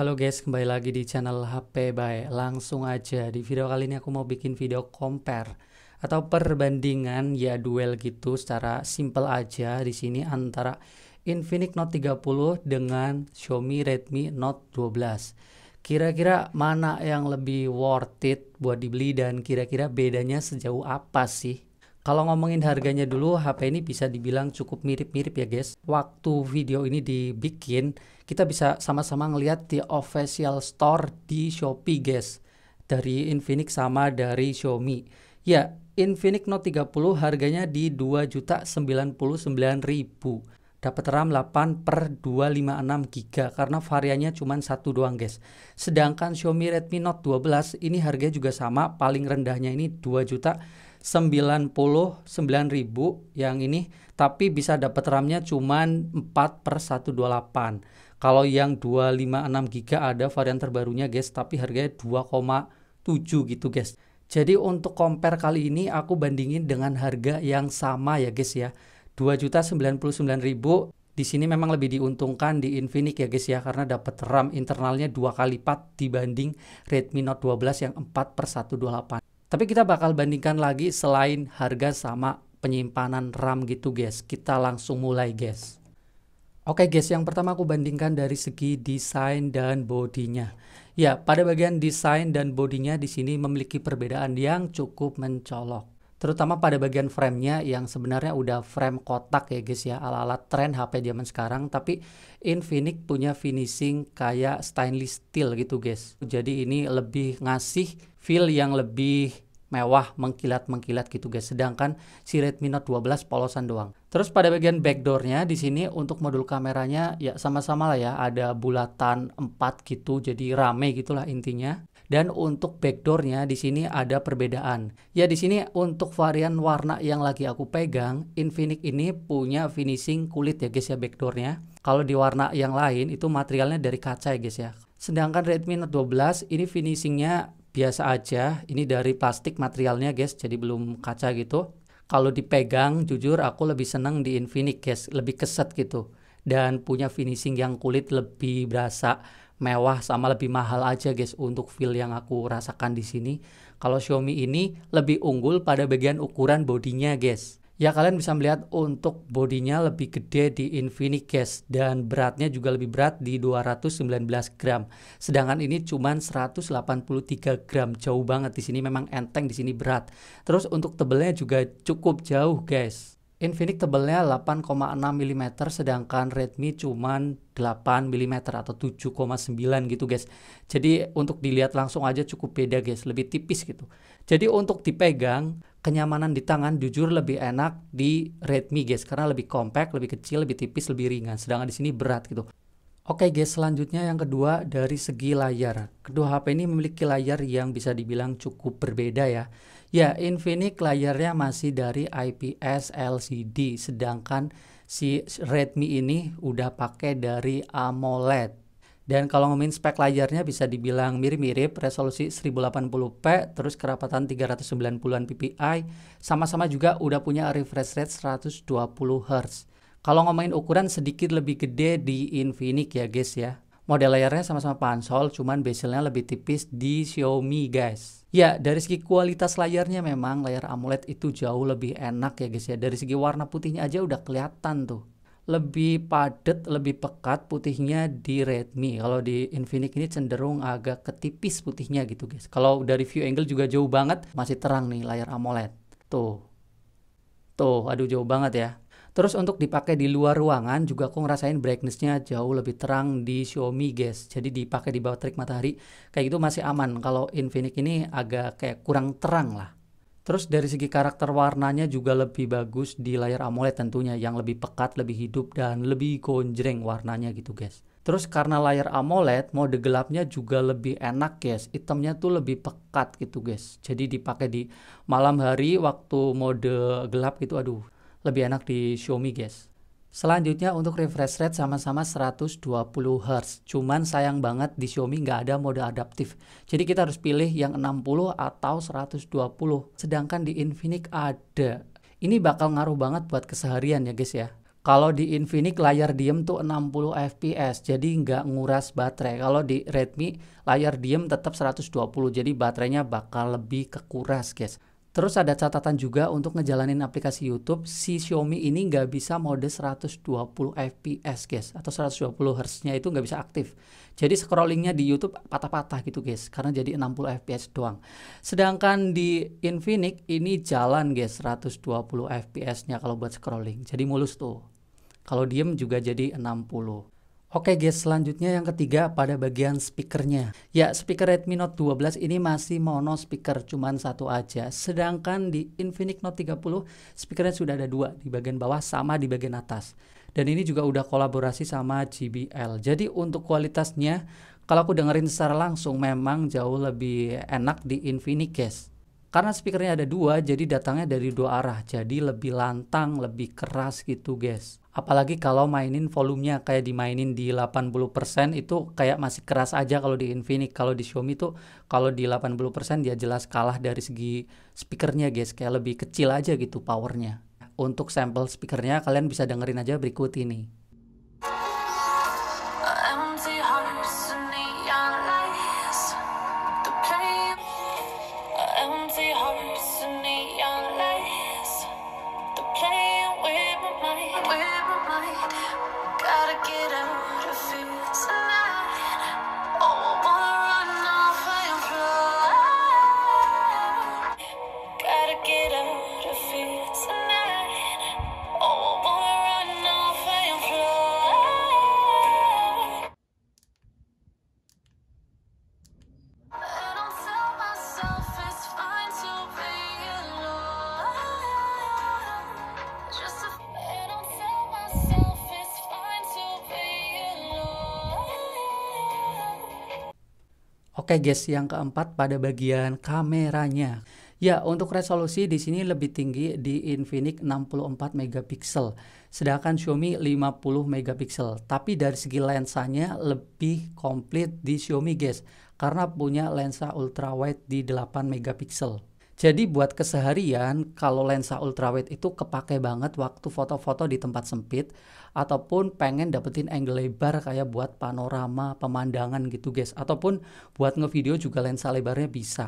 Halo guys, kembali lagi di channel HP by Langsung aja, di video kali ini aku mau bikin video compare atau perbandingan ya duel gitu secara simple aja di sini antara Infinix Note 30 dengan Xiaomi Redmi Note 12. Kira-kira mana yang lebih worth it buat dibeli dan kira-kira bedanya sejauh apa sih? Kalau ngomongin harganya dulu, HP ini bisa dibilang cukup mirip-mirip ya guys. Waktu video ini dibikin, kita bisa sama-sama ngelihat di official store di Shopee guys dari Infinix sama dari Xiaomi ya Infinix Note 30 harganya di 2.099.000 dapat RAM 8 per 256 GB karena variannya cuma satu doang guys sedangkan Xiaomi Redmi Note 12 ini harganya juga sama paling rendahnya ini 2 juta 99.000 yang ini tapi bisa dapat RAM-nya cuma 4 per 128 kalau yang 256 giga ada varian terbarunya guys, tapi harganya 2,7 gitu guys. Jadi untuk compare kali ini aku bandingin dengan harga yang sama ya guys ya. 2.099.000 di sini memang lebih diuntungkan di Infinix ya guys ya karena dapat RAM internalnya dua kali lipat dibanding Redmi Note 12 yang 4 per 128. Tapi kita bakal bandingkan lagi selain harga sama penyimpanan RAM gitu guys. Kita langsung mulai guys. Oke okay guys, yang pertama aku bandingkan dari segi desain dan bodinya. Ya, pada bagian desain dan bodinya di sini memiliki perbedaan yang cukup mencolok. Terutama pada bagian framenya yang sebenarnya udah frame kotak ya guys ya, ala-ala tren HP zaman sekarang. Tapi Infinix punya finishing kayak stainless steel gitu guys. Jadi ini lebih ngasih feel yang lebih mewah, mengkilat-mengkilat gitu guys. Sedangkan si Redmi Note 12 polosan doang. Terus pada bagian backdoornya di sini untuk modul kameranya ya sama-sama lah ya. Ada bulatan 4 gitu jadi rame gitulah intinya. Dan untuk backdoornya di sini ada perbedaan. Ya di sini untuk varian warna yang lagi aku pegang, Infinix ini punya finishing kulit ya guys ya backdoornya. Kalau di warna yang lain itu materialnya dari kaca ya guys ya. Sedangkan Redmi Note 12 ini finishingnya biasa aja. Ini dari plastik materialnya guys, jadi belum kaca gitu. Kalau dipegang, jujur aku lebih seneng di Infinix guys, lebih keset gitu. Dan punya finishing yang kulit lebih berasa mewah sama lebih mahal aja guys untuk feel yang aku rasakan di sini. Kalau Xiaomi ini lebih unggul pada bagian ukuran bodinya guys ya kalian bisa melihat untuk bodinya lebih gede di Infinix Cash dan beratnya juga lebih berat di 219 gram. Sedangkan ini cuma 183 gram, jauh banget di sini memang enteng di sini berat. Terus untuk tebelnya juga cukup jauh, guys. Infinix tebelnya 8,6 mm sedangkan Redmi cuma 8 mm atau 7,9 gitu guys. Jadi untuk dilihat langsung aja cukup beda guys, lebih tipis gitu. Jadi untuk dipegang kenyamanan di tangan jujur lebih enak di Redmi guys karena lebih compact, lebih kecil, lebih tipis, lebih ringan. Sedangkan di sini berat gitu. Oke guys, selanjutnya yang kedua dari segi layar. Kedua HP ini memiliki layar yang bisa dibilang cukup berbeda ya. Ya, Infinix layarnya masih dari IPS LCD, sedangkan si Redmi ini udah pakai dari AMOLED. Dan kalau ngomongin spek layarnya bisa dibilang mirip-mirip, resolusi 1080p, terus kerapatan 390-an ppi, sama-sama juga udah punya refresh rate 120 Hz. Kalau ngomongin ukuran sedikit lebih gede di Infinix ya guys ya, Model layarnya sama-sama pansol, cuman bezelnya lebih tipis di Xiaomi guys. Ya, dari segi kualitas layarnya memang layar AMOLED itu jauh lebih enak ya guys ya. Dari segi warna putihnya aja udah kelihatan tuh. Lebih padat, lebih pekat putihnya di Redmi. Kalau di Infinix ini cenderung agak ketipis putihnya gitu guys. Kalau dari view angle juga jauh banget, masih terang nih layar AMOLED. Tuh. Tuh, aduh jauh banget ya. Terus untuk dipakai di luar ruangan juga aku ngerasain brightnessnya jauh lebih terang di Xiaomi guys. Jadi dipakai di bawah terik matahari kayak gitu masih aman. Kalau Infinix ini agak kayak kurang terang lah. Terus dari segi karakter warnanya juga lebih bagus di layar AMOLED tentunya yang lebih pekat, lebih hidup dan lebih gonjreng warnanya gitu guys. Terus karena layar AMOLED mode gelapnya juga lebih enak guys, Itemnya tuh lebih pekat gitu guys. Jadi dipakai di malam hari waktu mode gelap gitu aduh lebih enak di Xiaomi guys Selanjutnya untuk refresh rate sama-sama 120Hz Cuman sayang banget di Xiaomi nggak ada mode adaptif Jadi kita harus pilih yang 60 atau 120 Sedangkan di Infinix ada Ini bakal ngaruh banget buat keseharian ya guys ya kalau di Infinix layar diem tuh 60 fps jadi nggak nguras baterai. Kalau di Redmi layar diem tetap 120 jadi baterainya bakal lebih kekuras guys. Terus ada catatan juga untuk ngejalanin aplikasi YouTube, si Xiaomi ini nggak bisa mode 120 fps guys, atau 120 Hz-nya itu nggak bisa aktif. Jadi scrollingnya di YouTube patah-patah gitu guys, karena jadi 60 fps doang. Sedangkan di Infinix ini jalan guys 120 fps-nya kalau buat scrolling, jadi mulus tuh. Kalau diem juga jadi 60. Oke guys, selanjutnya yang ketiga pada bagian speakernya. Ya, speaker Redmi Note 12 ini masih mono speaker, cuman satu aja. Sedangkan di Infinix Note 30, speakernya sudah ada dua, di bagian bawah sama di bagian atas. Dan ini juga udah kolaborasi sama JBL. Jadi untuk kualitasnya, kalau aku dengerin secara langsung memang jauh lebih enak di Infinix guys. Karena speakernya ada dua, jadi datangnya dari dua arah, jadi lebih lantang, lebih keras gitu guys. Apalagi kalau mainin volumenya kayak dimainin di 80% itu kayak masih keras aja kalau di Infinix. Kalau di Xiaomi tuh kalau di 80% dia jelas kalah dari segi speakernya guys, kayak lebih kecil aja gitu powernya. Untuk sampel speakernya kalian bisa dengerin aja berikut ini. Oke guys, yang keempat pada bagian kameranya. Ya, untuk resolusi di sini lebih tinggi di Infinix 64 megapiksel, sedangkan Xiaomi 50 megapiksel. Tapi dari segi lensanya lebih komplit di Xiaomi, guys, karena punya lensa ultrawide di 8 megapiksel. Jadi buat keseharian kalau lensa ultrawide itu kepake banget waktu foto-foto di tempat sempit ataupun pengen dapetin angle lebar kayak buat panorama pemandangan gitu guys ataupun buat ngevideo juga lensa lebarnya bisa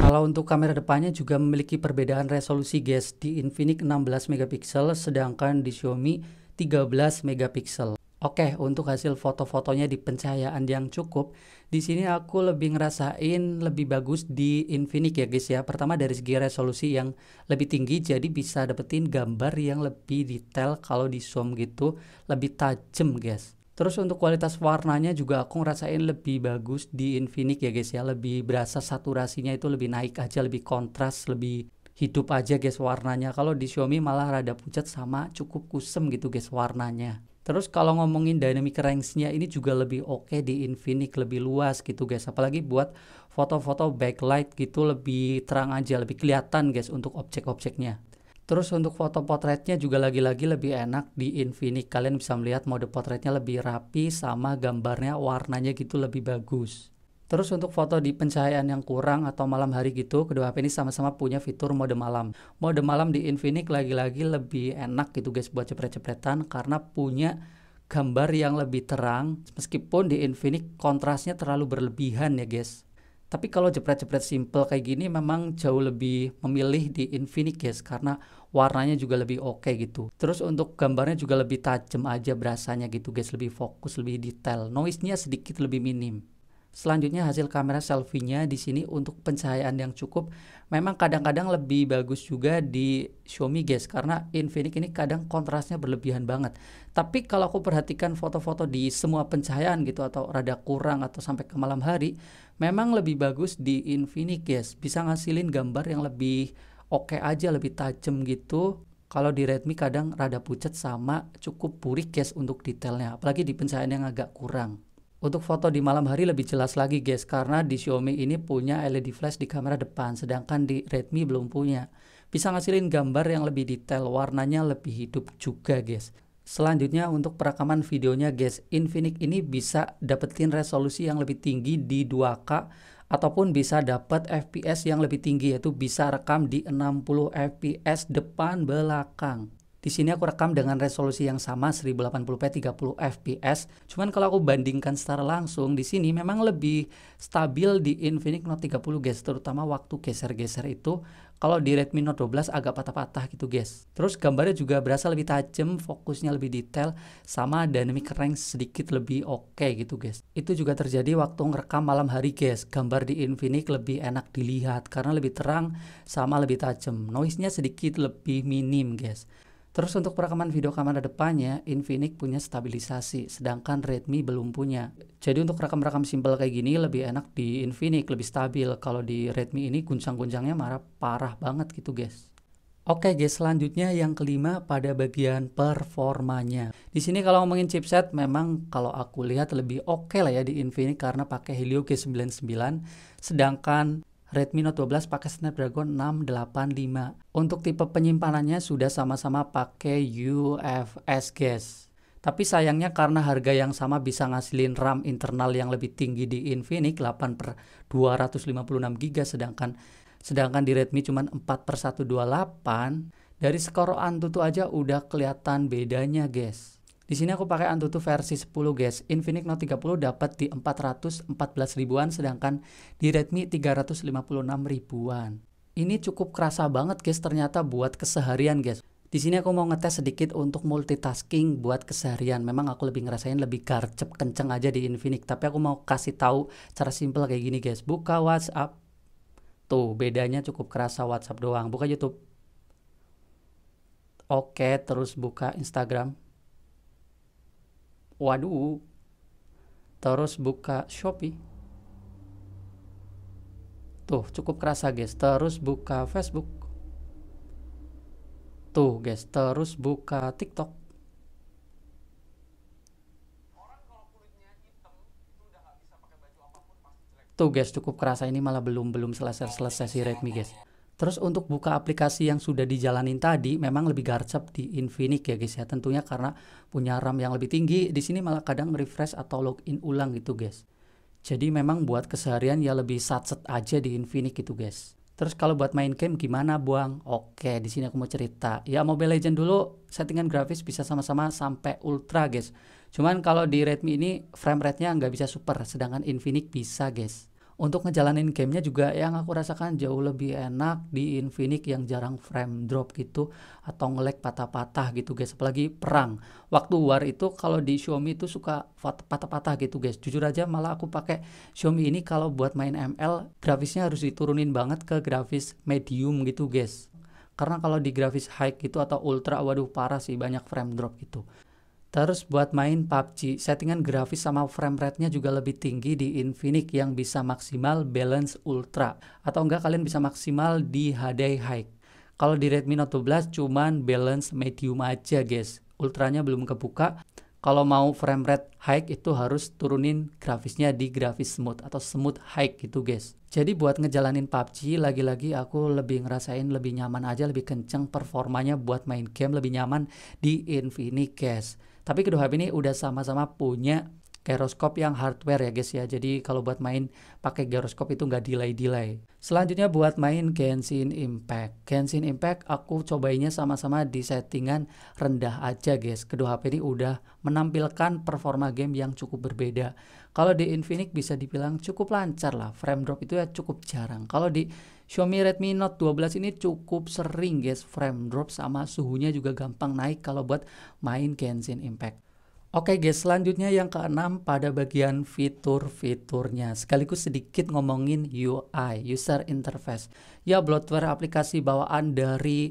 Kalau untuk kamera depannya juga memiliki perbedaan resolusi guys di Infinix 16 megapiksel sedangkan di Xiaomi 13 megapiksel. Oke, untuk hasil foto-fotonya di pencahayaan yang cukup, di sini aku lebih ngerasain lebih bagus di Infinix ya guys ya. Pertama dari segi resolusi yang lebih tinggi, jadi bisa dapetin gambar yang lebih detail kalau di zoom gitu, lebih tajam guys. Terus untuk kualitas warnanya juga aku ngerasain lebih bagus di Infinix ya guys ya. Lebih berasa saturasinya itu lebih naik aja, lebih kontras, lebih hidup aja guys warnanya. Kalau di Xiaomi malah rada pucat sama cukup kusem gitu guys warnanya. Terus kalau ngomongin dynamic range-nya ini juga lebih oke okay di Infinix lebih luas gitu guys. Apalagi buat foto-foto backlight gitu lebih terang aja, lebih kelihatan guys untuk objek-objeknya. Terus untuk foto potretnya juga lagi-lagi lebih enak di Infinix. Kalian bisa melihat mode potretnya lebih rapi sama gambarnya warnanya gitu lebih bagus. Terus untuk foto di pencahayaan yang kurang atau malam hari gitu, kedua HP ini sama-sama punya fitur mode malam. Mode malam di Infinix lagi-lagi lebih enak gitu guys buat cepret-cepretan karena punya gambar yang lebih terang meskipun di Infinix kontrasnya terlalu berlebihan ya guys. Tapi kalau jepret-jepret simple kayak gini memang jauh lebih memilih di Infinix guys karena warnanya juga lebih oke okay gitu. Terus untuk gambarnya juga lebih tajam aja berasanya gitu guys, lebih fokus, lebih detail. Noise-nya sedikit lebih minim. Selanjutnya hasil kamera selfie-nya di sini untuk pencahayaan yang cukup memang kadang-kadang lebih bagus juga di Xiaomi guys karena Infinix ini kadang kontrasnya berlebihan banget. Tapi kalau aku perhatikan foto-foto di semua pencahayaan gitu atau rada kurang atau sampai ke malam hari memang lebih bagus di Infinix guys. Bisa ngasilin gambar yang lebih oke okay aja, lebih tajam gitu kalau di Redmi kadang rada pucat sama cukup burik guys untuk detailnya apalagi di pencahayaan yang agak kurang untuk foto di malam hari lebih jelas lagi guys karena di Xiaomi ini punya LED flash di kamera depan sedangkan di Redmi belum punya. Bisa ngasilin gambar yang lebih detail, warnanya lebih hidup juga guys. Selanjutnya untuk perekaman videonya guys, Infinix ini bisa dapetin resolusi yang lebih tinggi di 2K ataupun bisa dapat FPS yang lebih tinggi yaitu bisa rekam di 60 FPS depan belakang. Di sini aku rekam dengan resolusi yang sama 1080p 30 fps. Cuman kalau aku bandingkan secara langsung di sini memang lebih stabil di Infinix Note 30 guys, terutama waktu geser-geser itu. Kalau di Redmi Note 12 agak patah-patah gitu guys. Terus gambarnya juga berasa lebih tajam, fokusnya lebih detail, sama dynamic range sedikit lebih oke okay gitu guys. Itu juga terjadi waktu ngerekam malam hari guys. Gambar di Infinix lebih enak dilihat karena lebih terang sama lebih tajam. Noise-nya sedikit lebih minim guys. Terus untuk perekaman video kamera depannya, Infinix punya stabilisasi, sedangkan Redmi belum punya. Jadi untuk rekam-rekam simpel kayak gini lebih enak di Infinix, lebih stabil. Kalau di Redmi ini guncang-guncangnya marah parah banget gitu guys. Oke guys, selanjutnya yang kelima pada bagian performanya. Di sini kalau ngomongin chipset memang kalau aku lihat lebih oke okay lah ya di Infinix karena pakai Helio G99 sedangkan Redmi Note 12 pakai Snapdragon 685. Untuk tipe penyimpanannya sudah sama-sama pakai UFS guys. Tapi sayangnya karena harga yang sama bisa ngasilin RAM internal yang lebih tinggi di Infinix 8 per 256 GB sedangkan sedangkan di Redmi cuma 4 per 128 dari skor Antutu aja udah kelihatan bedanya guys. Di sini aku pakai Antutu versi 10 guys. Infinix Note 30 dapat di 414 ribuan sedangkan di Redmi 356 ribuan. Ini cukup kerasa banget guys ternyata buat keseharian guys. Di sini aku mau ngetes sedikit untuk multitasking buat keseharian. Memang aku lebih ngerasain lebih garcep kenceng aja di Infinix, tapi aku mau kasih tahu cara simple kayak gini guys. Buka WhatsApp. Tuh, bedanya cukup kerasa WhatsApp doang. Buka YouTube. Oke, terus buka Instagram. Waduh. Terus buka Shopee. Tuh, cukup kerasa, guys. Terus buka Facebook. Tuh, guys. Terus buka TikTok. Tuh guys cukup kerasa ini malah belum belum selesai selesai si Redmi guys. Terus untuk buka aplikasi yang sudah dijalanin tadi memang lebih garcep di Infinix ya guys ya. Tentunya karena punya RAM yang lebih tinggi, di sini malah kadang refresh atau login ulang gitu guys. Jadi memang buat keseharian ya lebih satset aja di Infinix gitu guys. Terus kalau buat main game gimana buang? Oke, di sini aku mau cerita. Ya Mobile Legend dulu settingan grafis bisa sama-sama sampai ultra guys. Cuman kalau di Redmi ini frame rate-nya nggak bisa super, sedangkan Infinix bisa guys untuk ngejalanin gamenya juga yang aku rasakan jauh lebih enak di Infinix yang jarang frame drop gitu atau ngelag patah-patah gitu guys apalagi perang waktu war itu kalau di Xiaomi itu suka patah-patah gitu guys jujur aja malah aku pakai Xiaomi ini kalau buat main ML grafisnya harus diturunin banget ke grafis medium gitu guys karena kalau di grafis high gitu atau ultra waduh parah sih banyak frame drop gitu Terus buat main PUBG, settingan grafis sama frame rate-nya juga lebih tinggi di Infinix yang bisa maksimal balance ultra. Atau enggak kalian bisa maksimal di HD high. Kalau di Redmi Note 12 cuman balance medium aja guys. Ultranya belum kebuka. Kalau mau frame rate high itu harus turunin grafisnya di grafis smooth atau smooth high gitu guys. Jadi buat ngejalanin PUBG lagi-lagi aku lebih ngerasain lebih nyaman aja, lebih kenceng performanya buat main game lebih nyaman di Infinix guys. Tapi kedua hal ini udah sama-sama punya Gyroscope yang hardware ya guys ya. Jadi kalau buat main pakai gyroscope itu nggak delay-delay. Selanjutnya buat main Genshin Impact. Genshin Impact aku cobainnya sama-sama di settingan rendah aja guys. Kedua HP ini udah menampilkan performa game yang cukup berbeda. Kalau di Infinix bisa dibilang cukup lancar lah. Frame drop itu ya cukup jarang. Kalau di Xiaomi Redmi Note 12 ini cukup sering guys frame drop sama suhunya juga gampang naik kalau buat main Genshin Impact. Oke guys, selanjutnya yang keenam pada bagian fitur-fiturnya. Sekaligus sedikit ngomongin UI, User Interface. Ya, bloatware aplikasi bawaan dari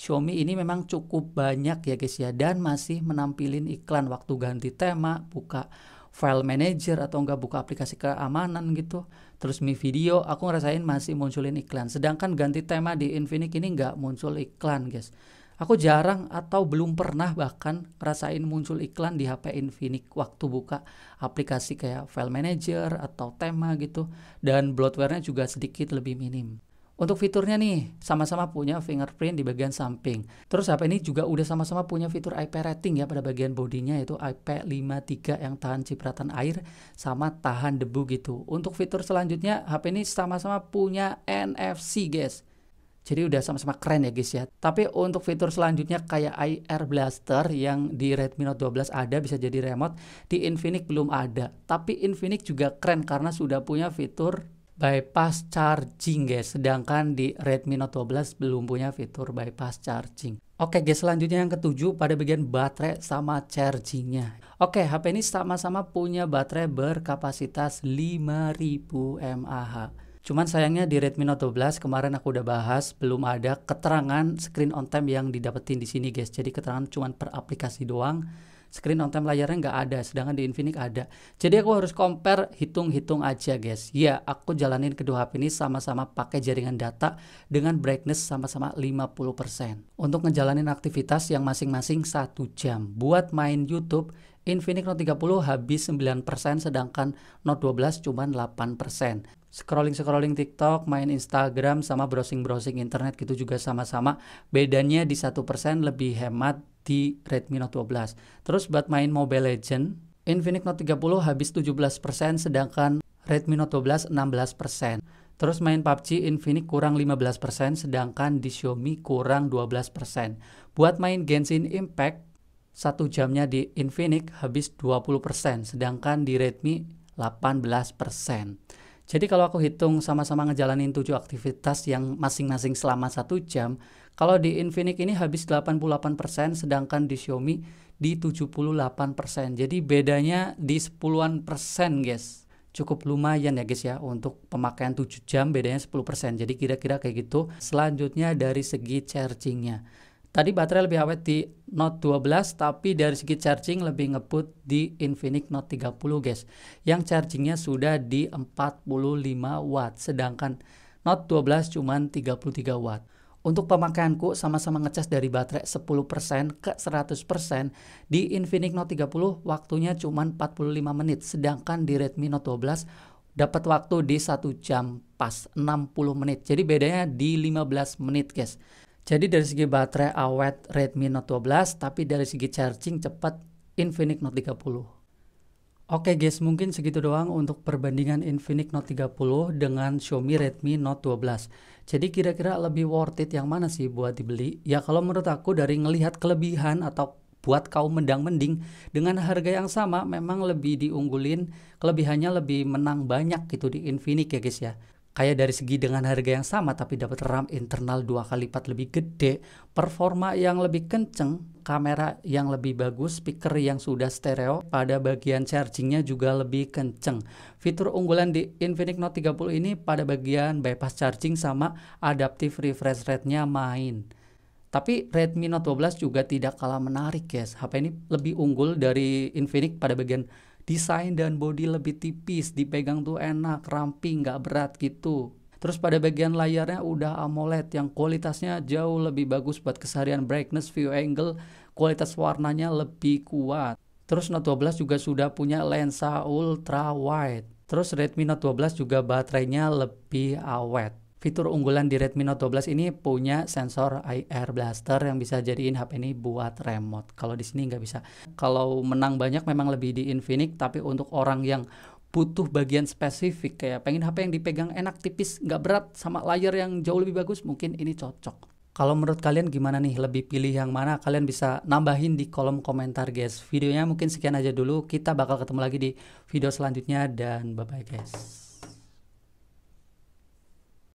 Xiaomi ini memang cukup banyak ya guys ya dan masih menampilin iklan waktu ganti tema, buka file manager atau enggak buka aplikasi keamanan gitu. Terus Mi Video aku ngerasain masih munculin iklan. Sedangkan ganti tema di Infinix ini enggak muncul iklan, guys. Aku jarang atau belum pernah bahkan ngerasain muncul iklan di HP Infinix waktu buka aplikasi kayak file manager atau tema gitu dan bloatware-nya juga sedikit lebih minim. Untuk fiturnya nih, sama-sama punya fingerprint di bagian samping. Terus HP ini juga udah sama-sama punya fitur IP rating ya pada bagian bodinya yaitu IP53 yang tahan cipratan air sama tahan debu gitu. Untuk fitur selanjutnya, HP ini sama-sama punya NFC guys jadi udah sama-sama keren ya guys ya. Tapi untuk fitur selanjutnya kayak IR Blaster yang di Redmi Note 12 ada bisa jadi remote, di Infinix belum ada. Tapi Infinix juga keren karena sudah punya fitur bypass charging guys sedangkan di Redmi Note 12 belum punya fitur bypass charging Oke guys selanjutnya yang ketujuh pada bagian baterai sama chargingnya Oke HP ini sama-sama punya baterai berkapasitas 5000 mAh Cuman sayangnya di Redmi Note 12 kemarin aku udah bahas belum ada keterangan screen on time yang didapetin di sini guys. Jadi keterangan cuman per aplikasi doang. Screen on time layarnya nggak ada, sedangkan di Infinix ada. Jadi aku harus compare hitung-hitung aja guys. Ya, aku jalanin kedua HP ini sama-sama pakai jaringan data dengan brightness sama-sama 50%. Untuk ngejalanin aktivitas yang masing-masing satu jam. Buat main YouTube, Infinix Note 30 habis 9%, sedangkan Note 12 cuman 8% scrolling-scrolling TikTok, main Instagram, sama browsing-browsing internet gitu juga sama-sama. Bedanya di satu persen lebih hemat di Redmi Note 12. Terus buat main Mobile Legend, Infinix Note 30 habis 17%, sedangkan Redmi Note 12 16%. Terus main PUBG Infinix kurang 15%, sedangkan di Xiaomi kurang 12%. Buat main Genshin Impact, satu jamnya di Infinix habis 20%, sedangkan di Redmi 18%. Jadi kalau aku hitung sama-sama ngejalanin tujuh aktivitas yang masing-masing selama satu jam, kalau di Infinix ini habis 88%, sedangkan di Xiaomi di 78%. Jadi bedanya di sepuluhan persen, guys. Cukup lumayan ya guys ya untuk pemakaian 7 jam bedanya 10%. Jadi kira-kira kayak gitu. Selanjutnya dari segi chargingnya. Tadi baterai lebih awet di Note 12 tapi dari segi charging lebih ngebut di Infinix Note 30 guys. Yang chargingnya sudah di 45 watt sedangkan Note 12 cuma 33 watt. Untuk pemakaianku sama-sama ngecas dari baterai 10% ke 100% di Infinix Note 30 waktunya cuma 45 menit sedangkan di Redmi Note 12 dapat waktu di 1 jam pas 60 menit. Jadi bedanya di 15 menit guys. Jadi dari segi baterai awet Redmi Note 12, tapi dari segi charging cepat Infinix Note 30. Oke guys, mungkin segitu doang untuk perbandingan Infinix Note 30 dengan Xiaomi Redmi Note 12. Jadi kira-kira lebih worth it yang mana sih buat dibeli? Ya kalau menurut aku dari ngelihat kelebihan atau buat kaum mendang-mending dengan harga yang sama memang lebih diunggulin, kelebihannya lebih menang banyak gitu di Infinix ya guys ya kayak dari segi dengan harga yang sama tapi dapat RAM internal dua kali lipat lebih gede, performa yang lebih kenceng, kamera yang lebih bagus, speaker yang sudah stereo, pada bagian chargingnya juga lebih kenceng. Fitur unggulan di Infinix Note 30 ini pada bagian bypass charging sama adaptive refresh rate-nya main. Tapi Redmi Note 12 juga tidak kalah menarik guys. HP ini lebih unggul dari Infinix pada bagian desain dan body lebih tipis, dipegang tuh enak, ramping, nggak berat gitu. Terus pada bagian layarnya udah AMOLED yang kualitasnya jauh lebih bagus buat keseharian brightness, view angle, kualitas warnanya lebih kuat. Terus Note 12 juga sudah punya lensa ultra wide. Terus Redmi Note 12 juga baterainya lebih awet. Fitur unggulan di Redmi Note 12 ini punya sensor IR blaster yang bisa jadiin HP ini buat remote. Kalau di sini nggak bisa. Kalau menang banyak memang lebih di Infinix, tapi untuk orang yang butuh bagian spesifik kayak pengen HP yang dipegang enak tipis nggak berat sama layar yang jauh lebih bagus mungkin ini cocok kalau menurut kalian gimana nih lebih pilih yang mana kalian bisa nambahin di kolom komentar guys videonya mungkin sekian aja dulu kita bakal ketemu lagi di video selanjutnya dan bye bye guys